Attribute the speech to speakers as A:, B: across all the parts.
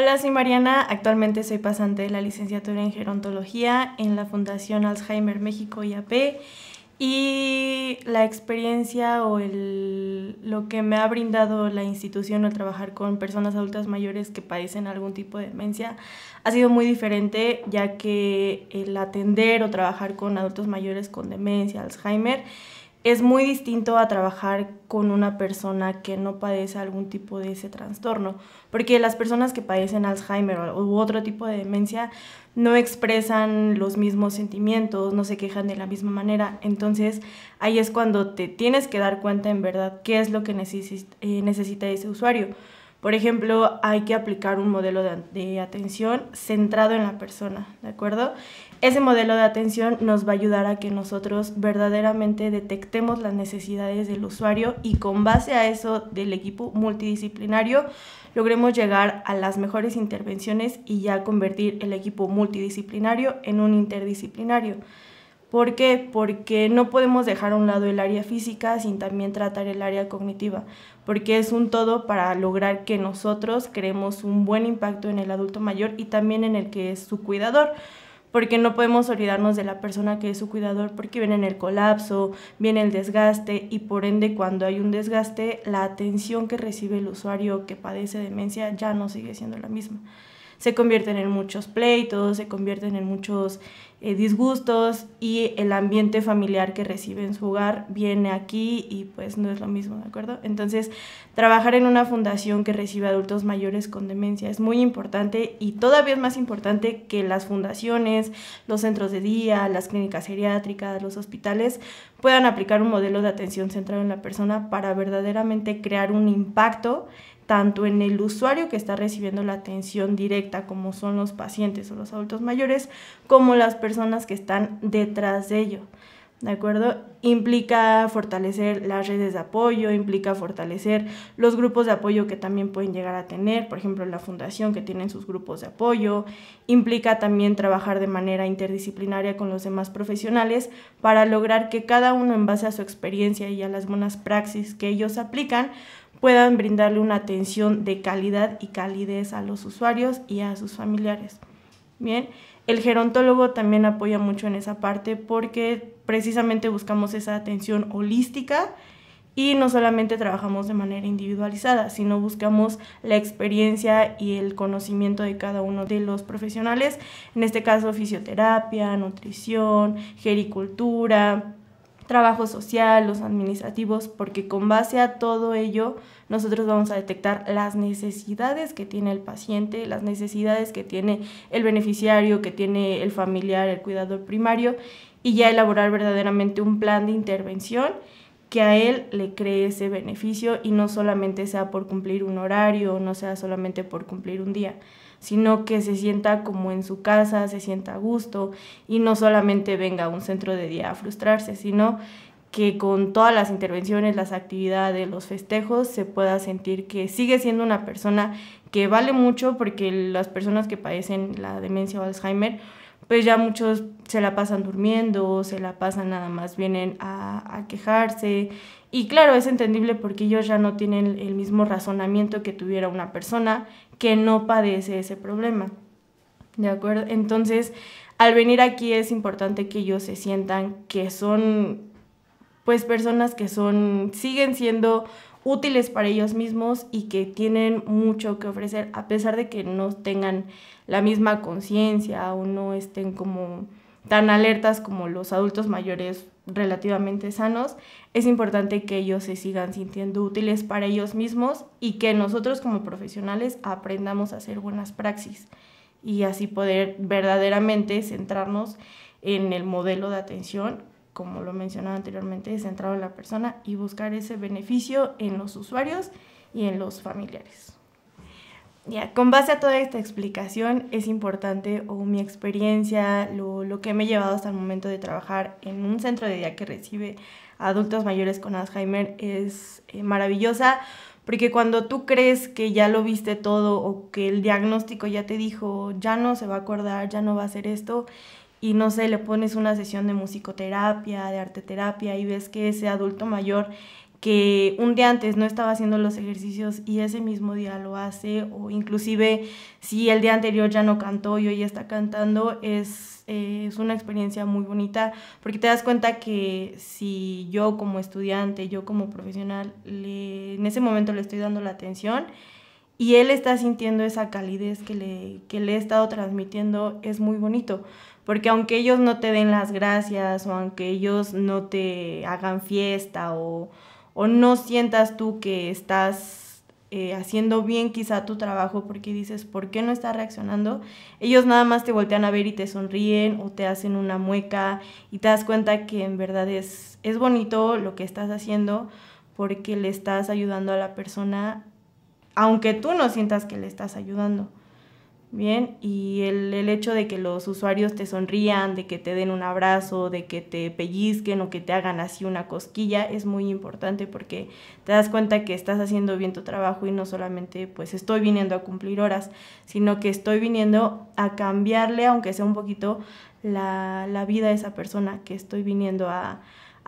A: Hola, soy Mariana. Actualmente soy pasante de la licenciatura en gerontología en la Fundación Alzheimer México IAP. Y la experiencia o lo que me ha brindado la institución al trabajar con personas adultas mayores que padecen algún tipo de demencia ha sido muy diferente, ya que el atender o trabajar con adultos mayores con demencia, Alzheimer, es muy distinto a trabajar con una persona que no padece algún tipo de ese trastorno, porque las personas que padecen Alzheimer u otro tipo de demencia no expresan los mismos sentimientos, no se quejan de la misma manera, entonces ahí es cuando te tienes que dar cuenta en verdad qué es lo que eh, necesita, ese usuario. Por ejemplo, hay que aplicar un modelo de, atención centrado en la persona, ¿de acuerdo? Ese modelo de atención nos va a ayudar a que nosotros verdaderamente detectemos las necesidades del usuario y con base a eso del equipo multidisciplinario logremos llegar a las mejores intervenciones y ya convertir el equipo multidisciplinario en un interdisciplinario. ¿Por qué? Porque no podemos dejar a un lado el área física sin también tratar el área cognitiva, porque es un todo para lograr que nosotros creemos un buen impacto en el adulto mayor y también en el que es su cuidador porque no podemos olvidarnos de la persona que es su cuidador, porque viene el colapso, viene el desgaste y por ende cuando hay un desgaste, la atención que recibe el usuario que padece demencia ya no sigue siendo la misma se convierten en muchos pleitos, se convierten en muchos eh, disgustos y el ambiente familiar que recibe en su hogar viene aquí y pues no es lo mismo, ¿de acuerdo? Entonces, trabajar en una fundación que recibe adultos mayores con demencia es muy importante y todavía es más importante que las fundaciones, los centros de día, las clínicas geriátricas, los hospitales puedan aplicar un modelo de atención centrado en la persona para verdaderamente crear un impacto tanto en el usuario que está recibiendo la atención directa, como son los pacientes o los adultos mayores, como las personas que están detrás de ello. ¿De acuerdo? Implica fortalecer las redes de apoyo, implica fortalecer los grupos de apoyo que también pueden llegar a tener, por ejemplo, la fundación que tienen sus grupos de apoyo, implica también trabajar de manera interdisciplinaria con los demás profesionales para lograr que cada uno en base a su experiencia y a las buenas praxis que ellos aplican puedan brindarle una atención de calidad y calidez a los usuarios y a sus familiares. Bien, el gerontólogo también apoya mucho en esa parte porque precisamente buscamos esa atención holística y no solamente trabajamos de manera individualizada, sino buscamos la experiencia y el conocimiento de cada uno de los profesionales, en este caso fisioterapia, nutrición, gericultura, trabajo social, los administrativos, porque con base a todo ello nosotros vamos a detectar las necesidades que tiene el paciente, las necesidades que tiene el beneficiario, que tiene el familiar, el cuidador primario, y ya elaborar verdaderamente un plan de intervención que a él le cree ese beneficio y no solamente sea por cumplir un horario, no sea solamente por cumplir un día sino que se sienta como en su casa, se sienta a gusto y no solamente venga a un centro de día a frustrarse, sino que con todas las intervenciones, las actividades, los festejos, se pueda sentir que sigue siendo una persona que vale mucho porque las personas que padecen la demencia o Alzheimer, pues ya muchos se la pasan durmiendo, se la pasan nada más, vienen a, a quejarse, y claro, es entendible porque ellos ya no tienen el mismo razonamiento que tuviera una persona que no padece ese problema. ¿De acuerdo? Entonces, al venir aquí es importante que ellos se sientan que son, pues, personas que son, siguen siendo útiles para ellos mismos y que tienen mucho que ofrecer, a pesar de que no tengan la misma conciencia o no estén como tan alertas como los adultos mayores relativamente sanos, es importante que ellos se sigan sintiendo útiles para ellos mismos y que nosotros como profesionales aprendamos a hacer buenas praxis y así poder verdaderamente centrarnos en el modelo de atención, como lo mencionaba anteriormente, centrado en la persona y buscar ese beneficio en los usuarios y en los familiares. Ya, con base a toda esta explicación es importante o mi experiencia, lo, que me he llevado hasta el momento de trabajar en un centro de día que recibe adultos mayores con Alzheimer es eh, maravillosa porque cuando tú crees que ya lo viste todo o que el diagnóstico ya te dijo, ya no se va a acordar, ya no va a hacer esto, y no sé, le pones una sesión de musicoterapia, de arteterapia y ves que ese adulto mayor que un día antes no estaba haciendo los ejercicios y ese mismo día lo hace, o inclusive si el día anterior ya no cantó y hoy está cantando, es, eh, es una experiencia muy bonita, porque te das cuenta que si yo como estudiante, yo como profesional, en ese momento le estoy dando la atención y él está sintiendo esa calidez que le, que le he estado transmitiendo, es muy bonito, porque aunque ellos no te den las gracias o aunque ellos no te hagan fiesta o o no sientas tú que estás eh, haciendo bien quizá tu trabajo porque dices, ¿por qué no está reaccionando? Ellos nada más te voltean a ver y te sonríen o te hacen una mueca y te das cuenta que en verdad es bonito lo que estás haciendo porque le estás ayudando a la persona, aunque tú no sientas que le estás ayudando. Bien, y el, el, hecho de que los usuarios te sonrían, de que te den un abrazo, de que te pellizquen o que te hagan así una cosquilla es muy importante porque te das cuenta que estás haciendo bien tu trabajo y no solamente pues estoy viniendo a cumplir horas, sino que estoy viniendo a cambiarle, aunque sea un poquito, la, la vida de esa persona, que estoy viniendo a,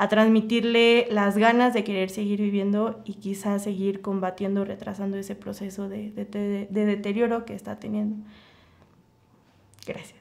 A: a transmitirle las ganas de querer seguir viviendo y quizás seguir combatiendo, retrasando ese proceso de, de deterioro que está teniendo. Gracias.